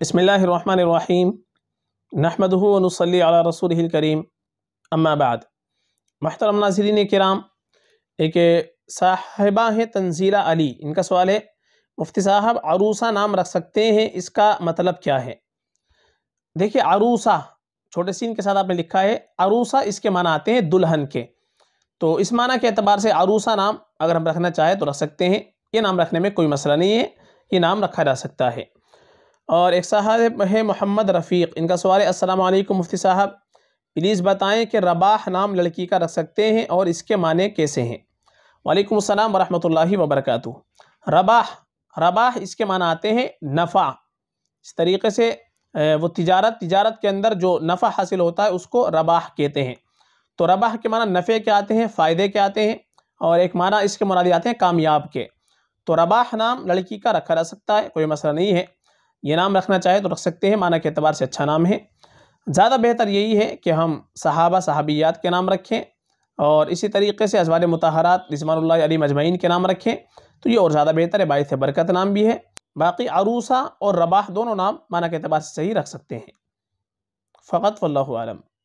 بسم اللہ الرحمن الرحیم و نصلی علی رسول الكریم اما بعد محترم ناظرین کرام ایک صاحبہ ہیں تنزیلہ علی ان کا سوال ہے مفتی صاحب عروسہ نام رکھ سکتے ہیں اس کا مطلب کیا ہے دیکھیے عروسہ چھوٹے سین کے ساتھ آپ نے لکھا ہے عروسہ اس کے معنی آتے ہیں دلہن کے تو اس معنی کے اعتبار سے عروسہ نام اگر ہم رکھنا چاہیں تو رکھ سکتے ہیں یہ نام رکھنے میں کوئی مسئلہ نہیں ہے یہ نام رکھا جا سکتا ہے اور ایک صاحب ہے محمد رفیق ان کا سوال ہے السلام علیکم مفتی صاحب پلیز بتائیں کہ رباح نام لڑکی کا رکھ سکتے ہیں اور اس کے معنی کیسے ہیں وعلیکم السلام ورحمۃ اللہ وبرکاتہ رباح رباح اس کے معنی آتے ہیں نفع اس طریقے سے وہ تجارت تجارت کے اندر جو نفع حاصل ہوتا ہے اس کو رباح کہتے ہیں تو رباح کے معنی نفع کے آتے ہیں فائدے کے آتے ہیں اور ایک معنی اس کے معنی آتے ہیں کامیاب کے تو رباح نام لڑکی کا رکھا رہ سکتا ہے کوئی مسئلہ نہیں ہے یہ نام رکھنا چاہے تو رکھ سکتے ہیں معنی کے اعتبار سے اچھا نام ہے زیادہ بہتر یہی ہے کہ ہم صحابہ صحابیات کے نام رکھیں اور اسی طریقے سے ازوال متحرات رضوان اللہ علی مجمعین کے نام رکھیں تو یہ اور زیادہ بہتر ہے باعث برکت نام بھی ہے باقی عروسہ اور رباح دونوں نام معنی کے اعتبار سے صحیح رکھ سکتے ہیں فقط واللہ عالم